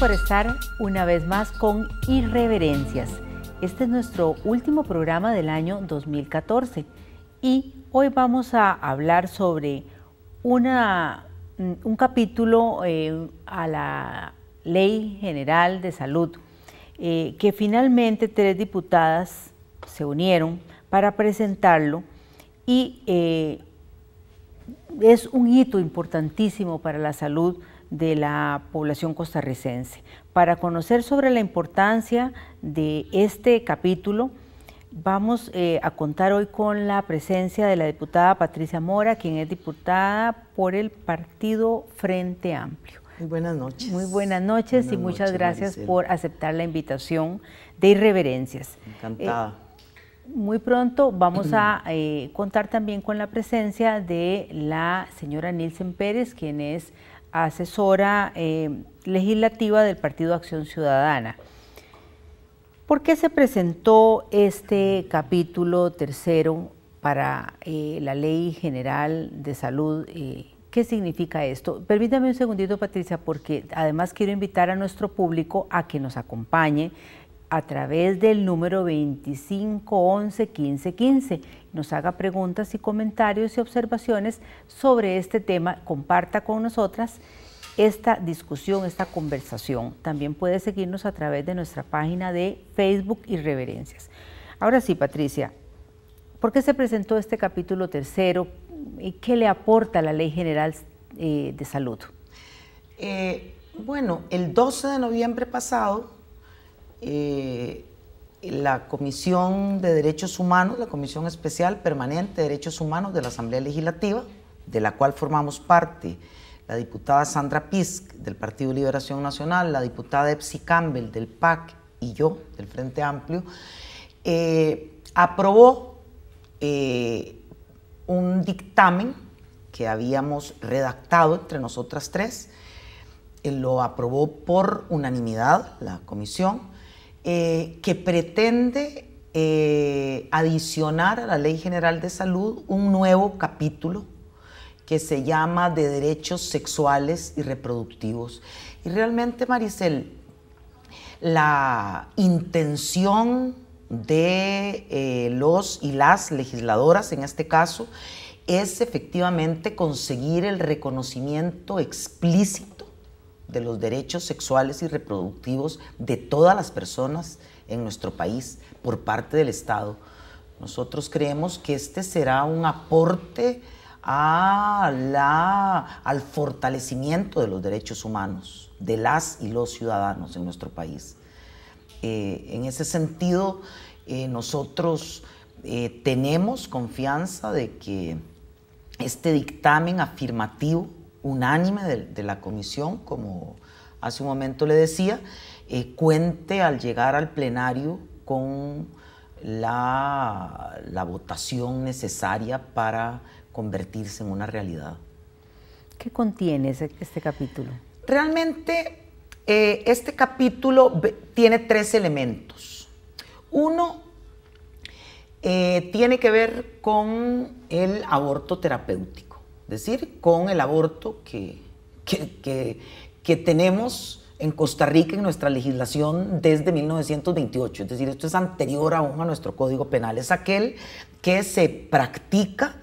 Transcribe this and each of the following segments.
por estar una vez más con Irreverencias. Este es nuestro último programa del año 2014 y hoy vamos a hablar sobre mm, un capítulo eh, a la Ley General de Salud, eh, que finalmente tres diputadas se unieron para presentarlo y eh, es un hito importantísimo para la salud de la población costarricense. Para conocer sobre la importancia de este capítulo, vamos eh, a contar hoy con la presencia de la diputada Patricia Mora, quien es diputada por el Partido Frente Amplio. Muy buenas noches. Muy buenas noches y muchas gracias por aceptar la invitación de Irreverencias. Encantada. Eh, muy pronto vamos a eh, contar también con la presencia de la señora Nilsen Pérez, quien es asesora eh, legislativa del Partido Acción Ciudadana. ¿Por qué se presentó este capítulo tercero para eh, la Ley General de Salud? Eh, ¿Qué significa esto? Permítame un segundito, Patricia, porque además quiero invitar a nuestro público a que nos acompañe a través del número 2511 Nos haga preguntas y comentarios y observaciones sobre este tema. Comparta con nosotras esta discusión, esta conversación. También puede seguirnos a través de nuestra página de Facebook Irreverencias. Ahora sí, Patricia, ¿por qué se presentó este capítulo tercero y qué le aporta la Ley General eh, de Salud? Eh, bueno, el 12 de noviembre pasado eh, la Comisión de Derechos Humanos, la Comisión Especial Permanente de Derechos Humanos de la Asamblea Legislativa, de la cual formamos parte la diputada Sandra Pisk del Partido Liberación Nacional, la diputada Epsi Campbell del PAC y yo del Frente Amplio, eh, aprobó eh, un dictamen que habíamos redactado entre nosotras tres. lo aprobó por unanimidad la comisión eh, que pretende eh, adicionar a la Ley General de Salud un nuevo capítulo que se llama de derechos sexuales y reproductivos. Y realmente, Maricel, la intención de eh, los y las legisladoras, en este caso, es efectivamente conseguir el reconocimiento explícito de los derechos sexuales y reproductivos de todas las personas en nuestro país por parte del Estado. Nosotros creemos que este será un aporte a la, al fortalecimiento de los derechos humanos de las y los ciudadanos en nuestro país. Eh, en ese sentido, eh, nosotros eh, tenemos confianza de que este dictamen afirmativo unánime de, la comisión, como hace un momento le decía, eh, cuente al llegar al plenario con la, votación necesaria para convertirse en una realidad. ¿Qué contiene este capítulo? Realmente eh, este capítulo tiene tres elementos. Uno eh, tiene que ver con el aborto terapéutico. Es decir, con el aborto que, que, tenemos en Costa Rica en nuestra legislación desde 1928. Es decir, esto es anterior aún a nuestro Código Penal. Es aquel que se practica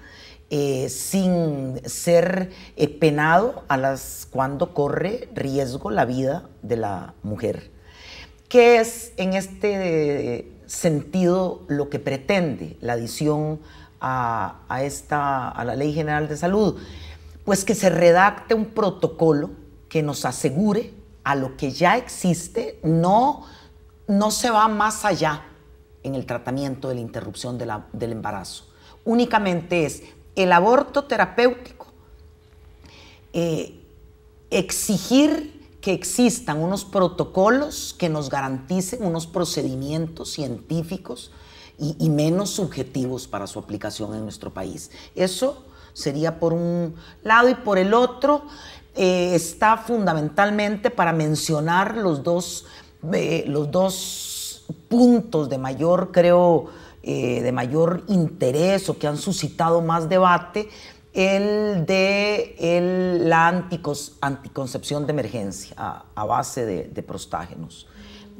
eh, sin ser eh, penado a las, cuando corre riesgo la vida de la mujer. ¿Qué es en este eh, sentido lo que pretende la adición a, esta, la Ley General de Salud? Pues que se redacte un protocolo que nos asegure a lo que ya existe, no, no se va más allá en el tratamiento de la interrupción del embarazo. Únicamente es el aborto terapéutico, eh, exigir que existan unos protocolos que nos garanticen unos procedimientos científicos y, menos subjetivos para su aplicación en nuestro país. Eso sería por un lado y por el otro eh, está fundamentalmente para mencionar los dos, eh, los dos puntos de mayor, creo, eh, de mayor interés o que han suscitado más debate, el de el, la anticoncepción de emergencia a, base de, de prostágenos.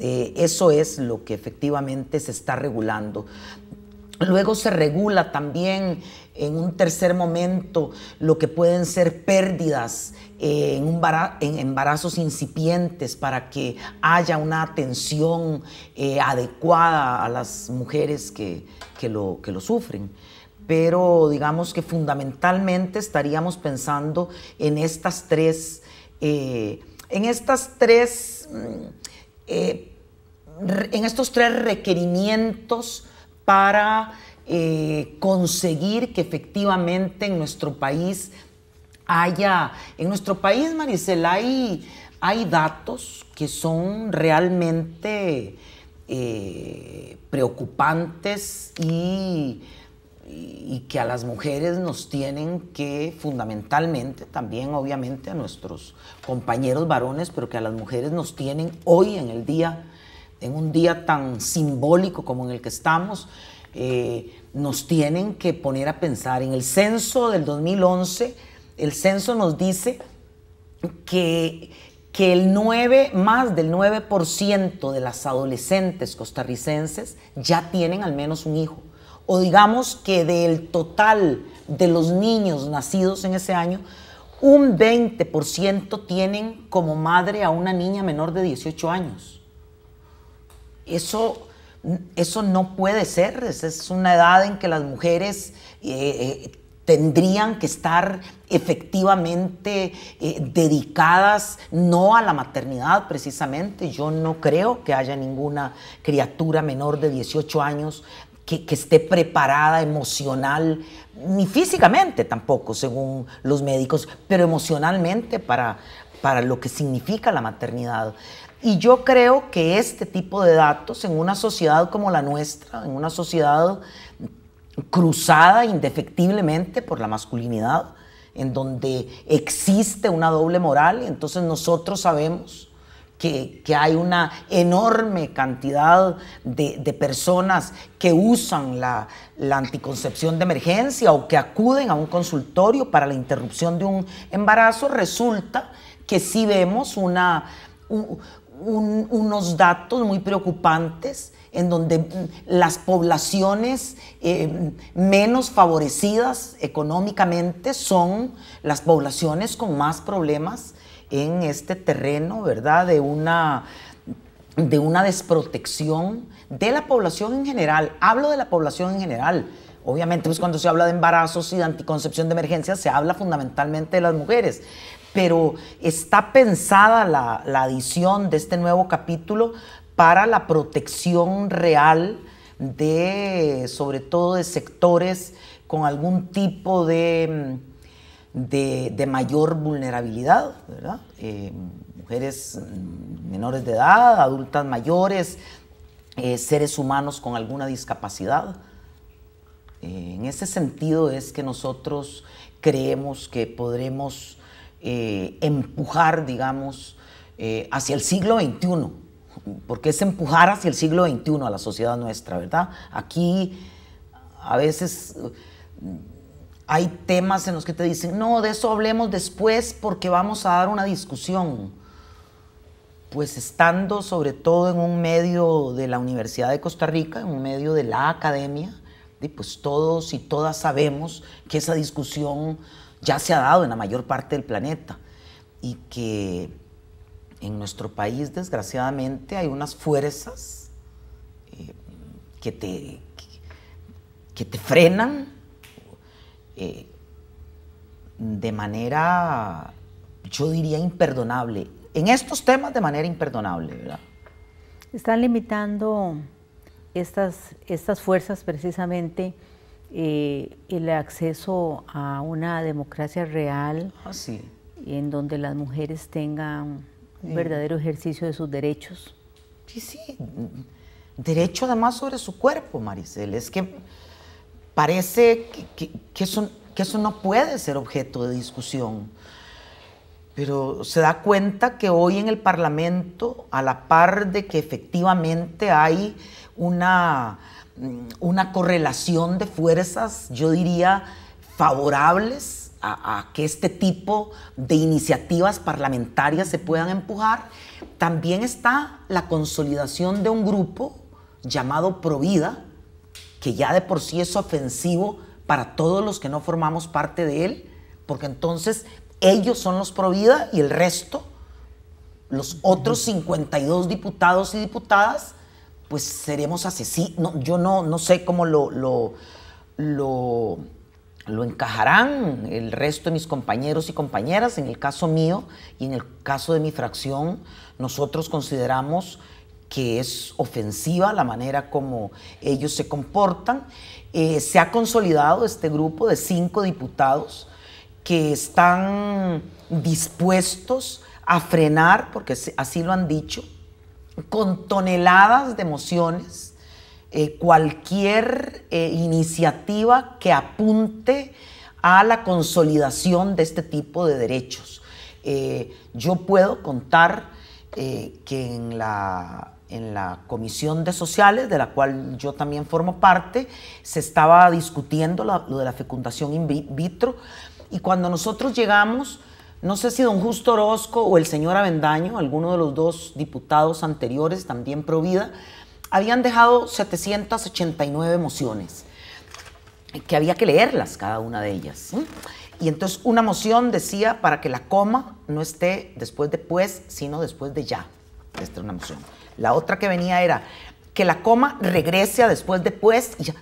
Eh, eso es lo que efectivamente se está regulando. Luego se regula también en un tercer momento lo que pueden ser pérdidas eh, en, embarazos incipientes para que haya una atención eh, adecuada a las mujeres que, que, lo, sufren pero digamos que fundamentalmente estaríamos pensando en estas tres, en estas tres mm, eh, en estos tres requerimientos para eh, conseguir que efectivamente en nuestro país haya, en nuestro país, Maricel, hay, hay datos que son realmente eh, preocupantes y y que a las mujeres nos tienen que fundamentalmente, también obviamente a nuestros compañeros varones, pero que a las mujeres nos tienen hoy en el día, en un día tan simbólico como en el que estamos, eh, nos tienen que poner a pensar. En el censo del 2011, el censo nos dice que, que el 9, más del 9% de las adolescentes costarricenses ya tienen al menos un hijo o digamos que del total de los niños nacidos en ese año, un 20% tienen como madre a una niña menor de 18 años. Eso, eso no puede ser, Esa es una edad en que las mujeres eh, eh, tendrían que estar efectivamente eh, dedicadas no a la maternidad precisamente. Yo no creo que haya ninguna criatura menor de 18 años que, esté preparada emocional, ni físicamente tampoco, según los médicos, pero emocionalmente para, para lo que significa la maternidad. Y yo creo que este tipo de datos en una sociedad como la nuestra, en una sociedad cruzada indefectiblemente por la masculinidad, en donde existe una doble moral, entonces nosotros sabemos que, hay una enorme cantidad de, personas que usan la, anticoncepción de emergencia o que acuden a un consultorio para la interrupción de un embarazo, resulta que sí vemos unos datos muy preocupantes en donde mm, las poblaciones eh, menos favorecidas económicamente son las poblaciones con más problemas en este terreno, ¿verdad? De una, de una desprotección de la población en general. Hablo de la población en general. Obviamente, pues cuando se habla de embarazos y de anticoncepción de emergencia, se habla fundamentalmente de las mujeres. Pero está pensada la, la adición de este nuevo capítulo para la protección real de, sobre todo, de sectores con algún tipo de mm, de, mayor vulnerabilidad, ¿verdad? Eh, mujeres mm, menores de edad, adultas mayores, eh, seres humanos con alguna discapacidad. Eh, en ese sentido es que nosotros creemos que podremos empujar, digamos, hacia el siglo XXI, porque es empujar hacia el siglo XXI a la sociedad nuestra, ¿verdad? Aquí a veces hay temas en los que te dicen, no, de eso hablemos después porque vamos a dar una discusión. Pues estando sobre todo en un medio de la Universidad de Costa Rica, en un medio de la academia, y pues todos y todas sabemos que esa discusión ya se ha dado en la mayor parte del planeta y que en nuestro país desgraciadamente hay unas fuerzas eh, que, te, que te frenan eh, de manera, yo diría, imperdonable. En estos temas de manera imperdonable, ¿verdad? Están limitando estas, estas fuerzas precisamente eh, el acceso a una democracia real, ah, en donde las mujeres tengan un verdadero ejercicio de sus derechos. Sí, sí. Derecho además sobre su cuerpo, Maricel. Es que parece que, eso, que eso no puede ser objeto de discusión. Pero se da cuenta que hoy en el Parlamento, a la par de que efectivamente hay una, mm, una correlación de fuerzas, yo diría, favorables a, que este tipo de iniciativas parlamentarias se puedan empujar, también está la consolidación de un grupo llamado Provida, que ya de por sí es ofensivo para todos los que no formamos parte de él, porque entonces ellos son los pro vida y el resto, los otros 52 diputados y diputadas, pues seremos asesinos. Yo no, no sé cómo lo, lo, lo encajarán el resto de mis compañeros y compañeras. En el caso mío y en el caso de mi fracción, nosotros consideramos que es ofensiva la manera como ellos se comportan. Eh, se ha consolidado este grupo de cinco diputados que están dispuestos a frenar, porque así lo han dicho, con toneladas de mociones, eh, cualquier eh, iniciativa que apunte a la consolidación de este tipo de derechos. yo puedo contar que en la en la Comisión de Sociales, de la cual yo también formo parte, se estaba discutiendo lo de la fecundación in vitro. Y cuando nosotros llegamos, no sé si don Justo Orozco o el señor Avendaño, alguno de los dos diputados anteriores, también provida habían dejado 789 mociones, que había que leerlas cada una de ellas. Y entonces una moción decía para que la coma no esté después de pues, sino después de ya. Esta es una moción. La otra que venía era que la coma regrese a después de pues, y ya.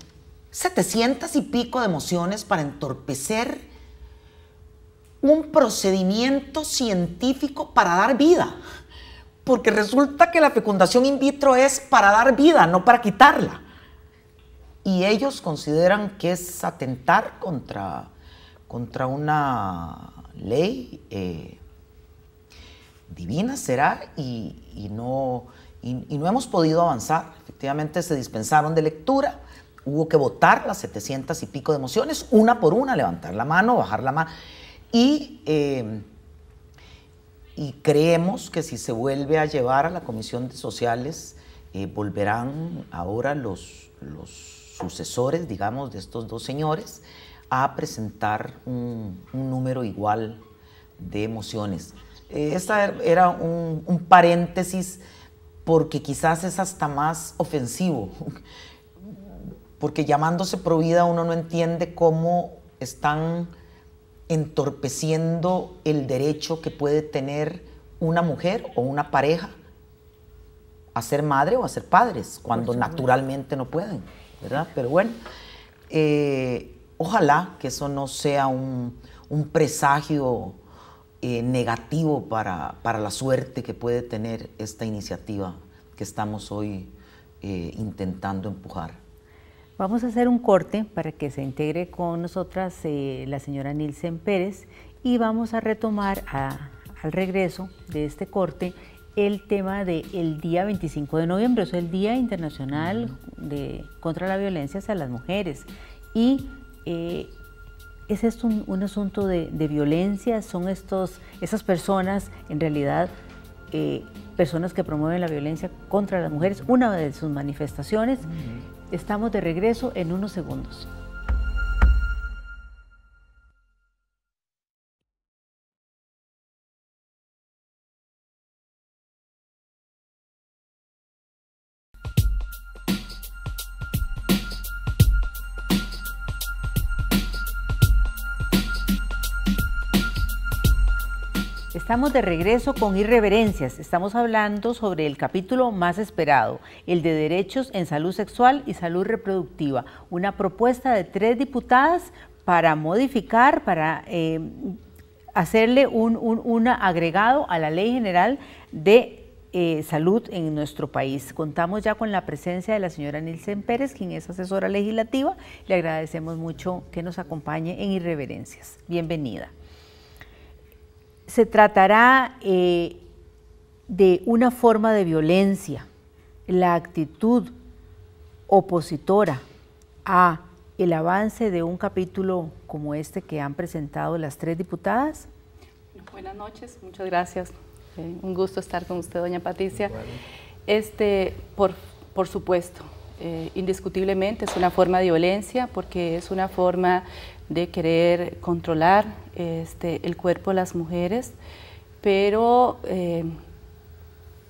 700 y pico de emociones para entorpecer un procedimiento científico para dar vida. Porque resulta que la fecundación in vitro es para dar vida, no para quitarla. Y ellos consideran que es atentar contra, contra una ley eh, divina, será, y no y, no hemos podido avanzar. Efectivamente se dispensaron de lectura, hubo que votar las 700 y pico de mociones, una por una, levantar la mano, bajar la mano. Y, eh, creemos que si se vuelve a llevar a la Comisión de Sociales, eh, volverán ahora los, los sucesores, digamos, de estos dos señores a presentar un, número igual de mociones. Eh, esta era un paréntesis porque quizás es hasta más ofensivo, porque llamándose vida uno no entiende cómo están entorpeciendo el derecho que puede tener una mujer o una pareja a ser madre o a ser padres, cuando naturalmente no pueden, ¿verdad? Pero bueno, eh, ojalá que eso no sea un presagio eh, negativo para, para, la suerte que puede tener esta iniciativa que estamos hoy eh, intentando empujar. Vamos a hacer un corte para que se integre con nosotras eh, la señora Nilsen Pérez y vamos a retomar al regreso de este corte el tema del día 25 de noviembre, es el Día Internacional de, contra la Violencia hacia las Mujeres. Y ¿Es esto un, asunto de, violencia? ¿Son estos, esas personas en realidad eh, personas que promueven la violencia contra las mujeres? Una de sus manifestaciones. Estamos de regreso en unos segundos. estamos de regreso con Irreverencias. Estamos hablando sobre el capítulo más esperado, el de derechos en salud sexual y salud reproductiva, una propuesta de tres diputadas para modificar, para eh, hacerle un, una agregado a la Ley General de eh, salud en nuestro país. Contamos ya con la presencia de la señora Nilsen Pérez, quien es asesora legislativa. Le agradecemos mucho que nos acompañe en Irreverencias. Bienvenida se tratará eh, de una forma de violencia, la actitud opositora a el avance de un capítulo como este que han presentado las tres diputadas? Buenas noches, muchas gracias. Eh, un gusto estar con usted, doña Patricia. Este, por, por supuesto, eh, indiscutiblemente es una forma de violencia porque es una forma de querer controlar este, el cuerpo de las mujeres, pero eh,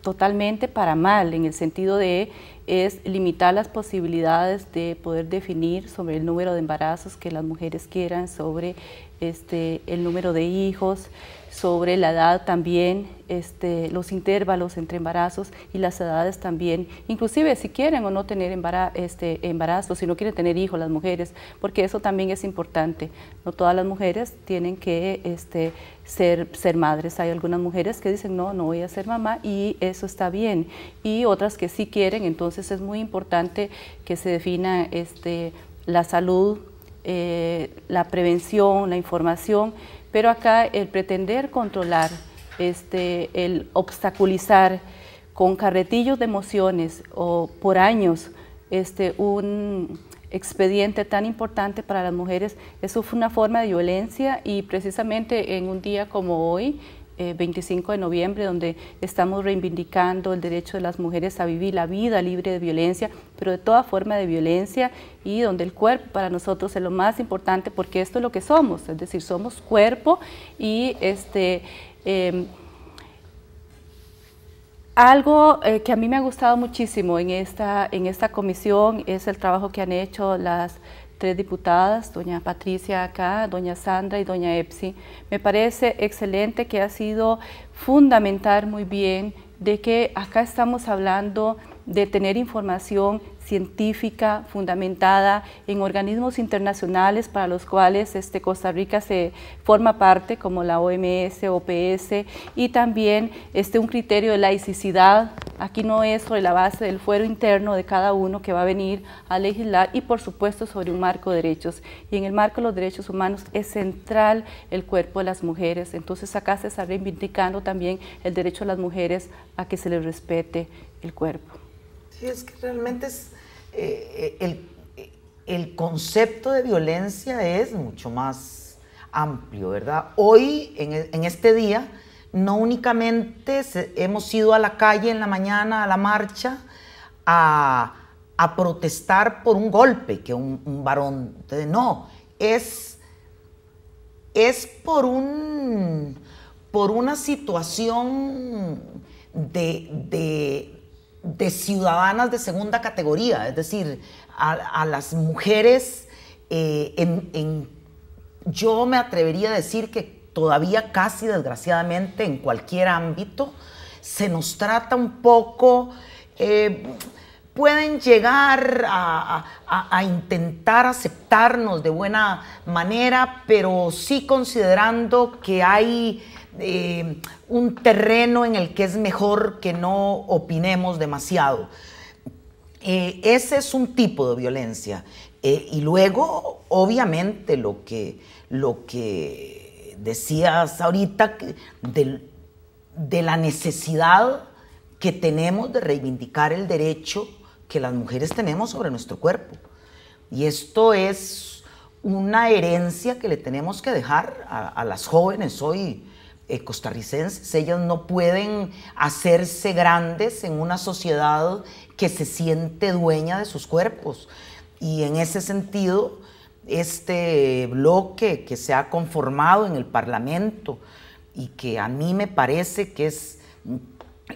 totalmente para mal, en el sentido de es limitar las posibilidades de poder definir sobre el número de embarazos que las mujeres quieran, sobre este, el número de hijos, sobre la edad también, este, los intervalos entre embarazos y las edades también, inclusive si quieren o no tener este, embarazo, si no quieren tener hijos las mujeres, porque eso también es importante. No todas las mujeres tienen que ser, ser madres. Hay algunas mujeres que dicen, no, no voy a ser mamá y eso está bien. Y otras que sí quieren, entonces es muy importante que se defina la salud eh, la prevención, la información, pero acá el pretender controlar, este, el obstaculizar con carretillos de emociones o por años este, un expediente tan importante para las mujeres, eso fue una forma de violencia y precisamente en un día como hoy, 25 eh, de noviembre, donde estamos reivindicando el derecho de las mujeres a vivir la vida libre de violencia, pero de toda forma de violencia y donde el cuerpo para nosotros es lo más importante porque esto es lo que somos, es decir, somos cuerpo y este... Em, algo eh, que a mí me ha gustado muchísimo en esta, en esta comisión es el trabajo que han hecho las tres diputadas, doña Patricia acá, doña Sandra y doña Epsi. Me parece excelente que ha sido fundamental muy bien de que acá estamos hablando de tener información científica fundamentada en organismos internacionales para los cuales este, Costa Rica se forma parte, como la OMS, OPS, y también este, un criterio de laicidad. Aquí no es sobre la base del fuero interno de cada uno que va a venir a legislar y por supuesto sobre un marco de derechos. Y en el marco de los derechos humanos es central el cuerpo de las mujeres. Entonces acá se está reivindicando también el derecho de las mujeres a que se les respete el cuerpo es que realmente eh, eh, eh, el, concepto de violencia es mucho más amplio, ¿verdad? Hoy, en, e, este día, no únicamente hemos ido a la calle en la mañana, a la marcha, a, protestar por un golpe que un, varón... no, es, es por, un, por una situación de, de ciudadanas de segunda categoría, es decir, a, las mujeres eh, en, yo me atrevería a decir que todavía casi desgraciadamente en cualquier ámbito se nos trata un poco, eh, pueden llegar a, intentar aceptarnos de buena manera, pero sí considerando que hay eh, un terreno en el que es mejor que no opinemos demasiado. Eh, ese es un tipo de violencia. Eh, y luego, obviamente, lo que, lo que decías ahorita de, de la necesidad que tenemos de reivindicar el derecho que las mujeres tenemos sobre nuestro cuerpo. Y esto es una herencia que le tenemos que dejar a las jóvenes hoy eh, costarricenses. Ellas no pueden hacerse grandes en una sociedad que se siente dueña de sus cuerpos. Y en ese sentido, este bloque que se ha conformado en el Parlamento y que a mí me parece que es,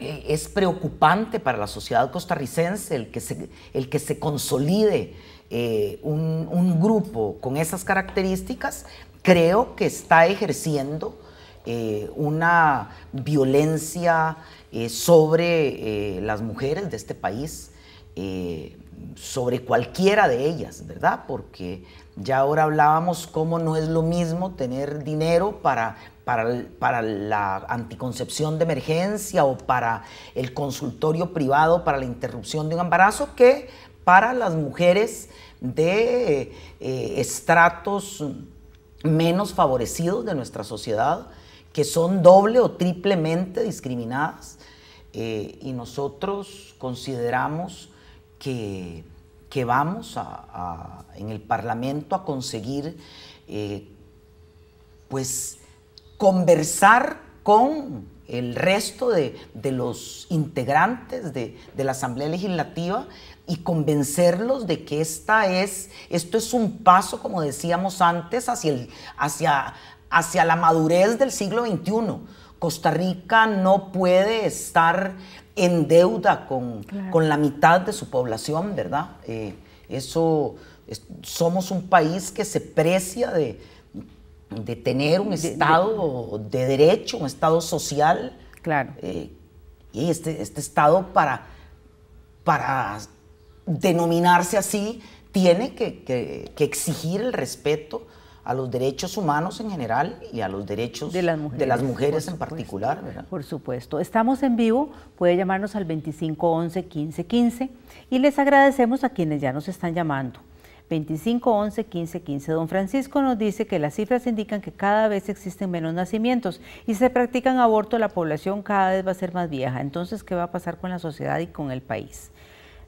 eh, es preocupante para la sociedad costarricense el que se, el que se consolide eh, un, grupo con esas características, creo que está ejerciendo eh, una violencia eh, sobre eh, las mujeres de este país, sobre cualquiera de ellas, ¿verdad? Porque ya ahora hablábamos cómo no es lo mismo tener dinero para la anticoncepción de emergencia o para el consultorio privado para la interrupción de un embarazo que para las mujeres de estratos menos favorecidos de nuestra sociedad que son doble o triplemente discriminadas eh, y nosotros consideramos que, vamos en el Parlamento a conseguir eh, pues conversar con el resto de, los integrantes de, la Asamblea Legislativa y convencerlos de que esta es, esto es un paso, como decíamos antes, hacia, el, hacia hacia la madurez del siglo XXI. Costa Rica no puede estar en deuda con, la mitad de su población, ¿verdad? Eh, eso, somos un país que se precia de, tener un Estado de, derecho, un Estado social. Claro. Eh, y este, este Estado para, denominarse así tiene que exigir el respeto a los derechos humanos en general y a los derechos de las mujeres, en particular. Por supuesto. Estamos en vivo, puede llamarnos al 2511 1515 y les agradecemos a quienes ya nos están llamando. 2511 1515. Don Francisco nos dice que las cifras indican que cada vez existen menos nacimientos y se practican abortos, la población cada vez va a ser más vieja. Entonces, ¿qué va a pasar con la sociedad y con el país?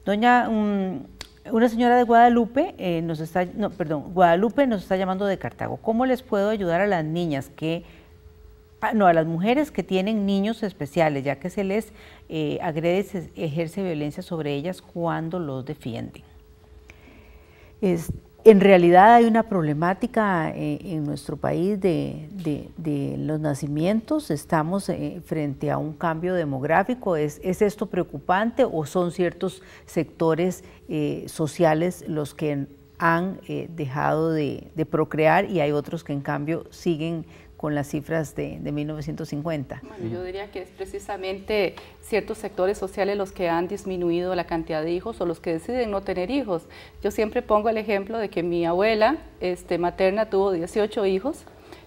Doña mm, una señora de Guadalupe eh, nos está, no, perdón, Guadalupe nos está llamando de Cartago. ¿Cómo les puedo ayudar a las niñas que, no, a las mujeres que tienen niños especiales, ya que se les eh, agrede, se ejerce violencia sobre ellas cuando los defienden? En realidad hay una problemática eh, en nuestro país de, los nacimientos. Estamos eh, frente a un cambio demográfico. ¿Es, esto preocupante o son ciertos sectores eh, sociales los que han dejado de, de, procrear y hay otros que en cambio siguen con las cifras de, 1950. Bueno, yo diría que es precisamente ciertos sectores sociales los que han disminuido la cantidad de hijos o los que deciden no tener hijos. Yo siempre pongo el ejemplo de que mi abuela este, materna tuvo 18 hijos,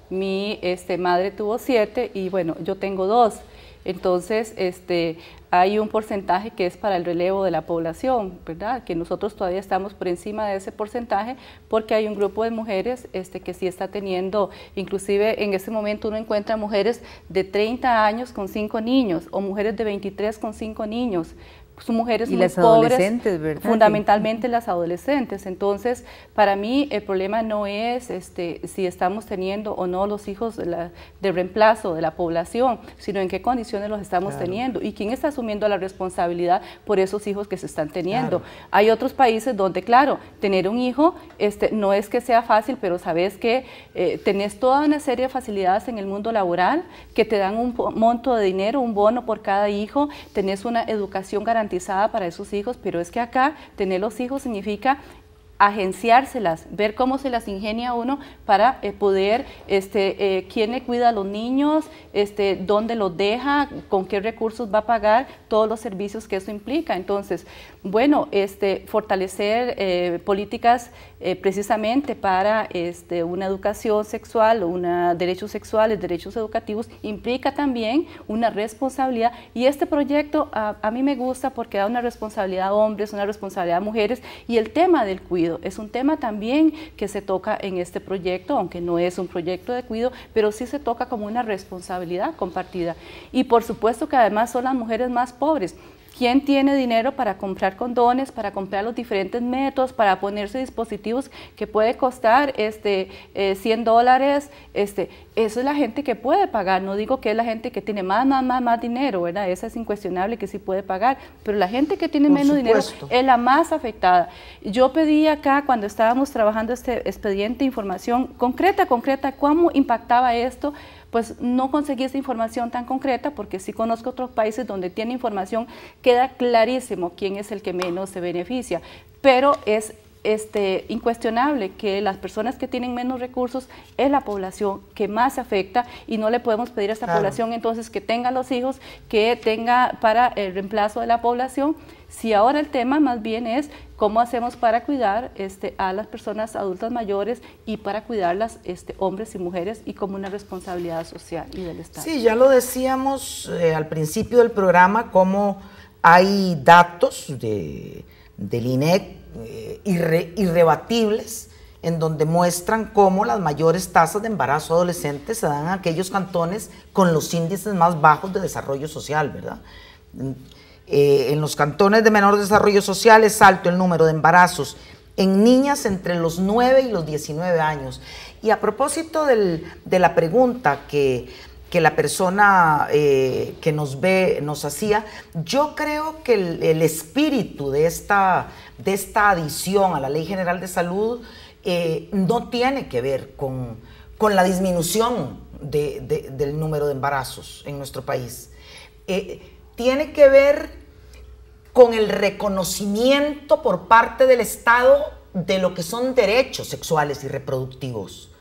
mi este, madre tuvo 7 y bueno, yo tengo dos. Entonces, este, hay un porcentaje que es para el relevo de la población, ¿verdad? Que nosotros todavía estamos por encima de ese porcentaje porque hay un grupo de mujeres este, que sí está teniendo, inclusive en este momento uno encuentra mujeres de 30 años con 5 niños o mujeres de 23 con 5 niños, son mujeres y muy las pobres, adolescentes, fundamentalmente las adolescentes. Entonces, para mí el problema no es este, si estamos teniendo o no los hijos de, reemplazo de la población, sino en qué condiciones los estamos teniendo y quién está asumiendo la responsabilidad por esos hijos que se están teniendo. Hay otros países donde, claro, tener un hijo este, no es que sea fácil, pero sabes que eh, tenés toda una serie de facilidades en el mundo laboral que te dan un monto de dinero, un bono por cada hijo, tenés una educación garantizada garantizada para esos hijos, pero es que acá tener los hijos significa agenciárselas, ver cómo se las ingenia uno para eh, poder, este, eh, quién le cuida a los niños, este, dónde los deja, con qué recursos va a pagar, todos los servicios que eso implica. Entonces, bueno, este, fortalecer eh, políticas eh, precisamente para este, una educación sexual, una, derechos sexuales, derechos educativos, implica también una responsabilidad. Y este proyecto a, a, mí me gusta porque da una responsabilidad a hombres, una responsabilidad a mujeres. Y el tema del cuido es un tema también que se toca en este proyecto, aunque no es un proyecto de cuido, pero sí se toca como una responsabilidad compartida. Y por supuesto que además son las mujeres más pobres. ¿Quién tiene dinero para comprar condones, para comprar los diferentes métodos, para ponerse dispositivos que puede costar este, 100 eh, dólares? Este, eso es la gente que puede pagar. No digo que es la gente que tiene más, más, más, más dinero, ¿verdad? Esa es incuestionable que sí puede pagar. Pero la gente que tiene menos dinero es la más afectada. Yo pedí acá, cuando estábamos trabajando este expediente, información concreta, concreta, cómo impactaba esto pues no conseguí esa información tan concreta porque sí conozco otros países donde tiene información, queda clarísimo quién es el que menos se beneficia, pero es este, incuestionable que las personas que tienen menos recursos es la población que más afecta y no le podemos pedir a esta población entonces que tenga los hijos, que tenga para el reemplazo de la población. Si ahora el tema más bien es ¿Cómo hacemos para cuidar este, a las personas adultas mayores y para cuidarlas este, hombres y mujeres y como una responsabilidad social y del Estado? Sí, ya lo decíamos eh, al principio del programa, cómo hay datos de, del INEC eh, irrebatibles en donde muestran cómo las mayores tasas de embarazo adolescente se dan en aquellos cantones con los índices más bajos de desarrollo social, ¿verdad? Eh, en los cantones de menor desarrollo social es alto el número de embarazos en niñas entre los 9 y los 19 años. Y a propósito de la pregunta que, la persona eh, que nos ve nos hacía, yo creo que el, espíritu de esta, de esta adición a la Ley General de Salud eh, no tiene que ver con, la disminución del número de embarazos en nuestro país tiene que ver con el reconocimiento por parte del Estado de lo que son derechos sexuales y reproductivos.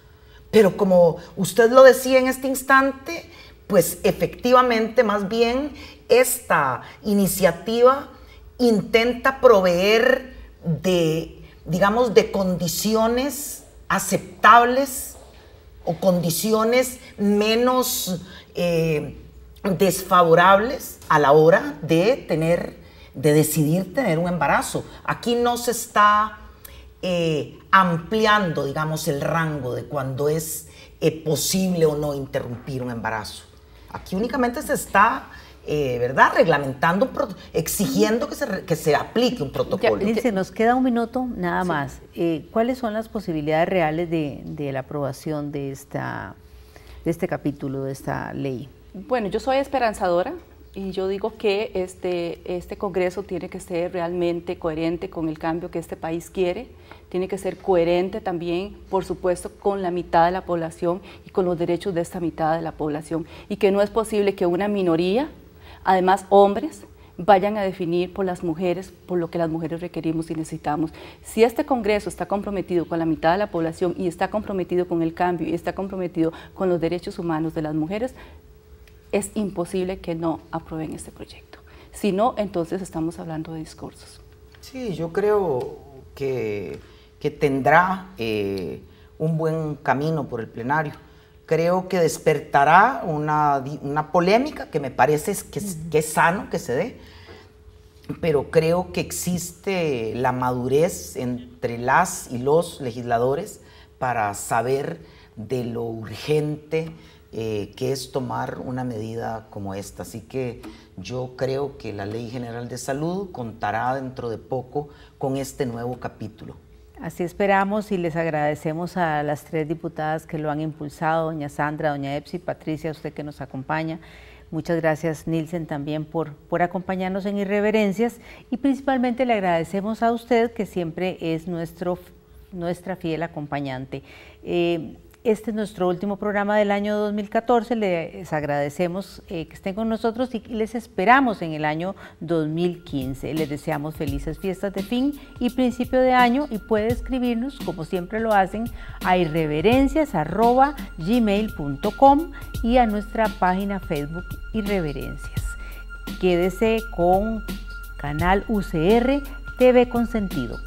Pero como usted lo decía en este instante, pues efectivamente más bien esta iniciativa intenta proveer de, digamos, de condiciones aceptables o condiciones menos... Eh, desfavorables a la hora de tener, de decidir tener un embarazo. Aquí no se está eh, ampliando, digamos, el rango de cuando es eh, posible o no interrumpir un embarazo. Aquí únicamente se está eh, ¿verdad? Reglamentando, exigiendo que se, aplique un protocolo. dice, nos queda un minuto nada más. ¿Cuáles son las posibilidades reales de, de la aprobación de, esta, de este capítulo, de esta ley? Bueno, yo soy esperanzadora y yo digo que este, este Congreso tiene que ser realmente coherente con el cambio que este país quiere, tiene que ser coherente también, por supuesto, con la mitad de la población y con los derechos de esta mitad de la población, y que no es posible que una minoría, además hombres, vayan a definir por las mujeres, por lo que las mujeres requerimos y necesitamos. Si este Congreso está comprometido con la mitad de la población y está comprometido con el cambio y está comprometido con los derechos humanos de las mujeres, es imposible que no aprueben este proyecto. Si no, entonces estamos hablando de discursos. Sí, yo creo que, tendrá eh, un buen camino por el plenario. Creo que despertará una, polémica que me parece que, que es sano que se dé, pero creo que existe la madurez entre las y los legisladores para saber de lo urgente, eh, que es tomar una medida como esta. Así que yo creo que la Ley General de Salud contará dentro de poco con este nuevo capítulo. Así esperamos y les agradecemos a las tres diputadas que lo han impulsado, doña Sandra, doña Epsi, Patricia, usted que nos acompaña. Muchas gracias, Nielsen también por, por acompañarnos en Irreverencias y principalmente le agradecemos a usted que siempre es nuestro, nuestra fiel acompañante. Eh, este es nuestro último programa del año 2014. Les agradecemos eh, que estén con nosotros y les esperamos en el año 2015. Les deseamos felices fiestas de fin y principio de año y puede escribirnos, como siempre lo hacen, a irreverencias.gmail.com y a nuestra página Facebook Irreverencias. Quédese con Canal UCR TV Consentido.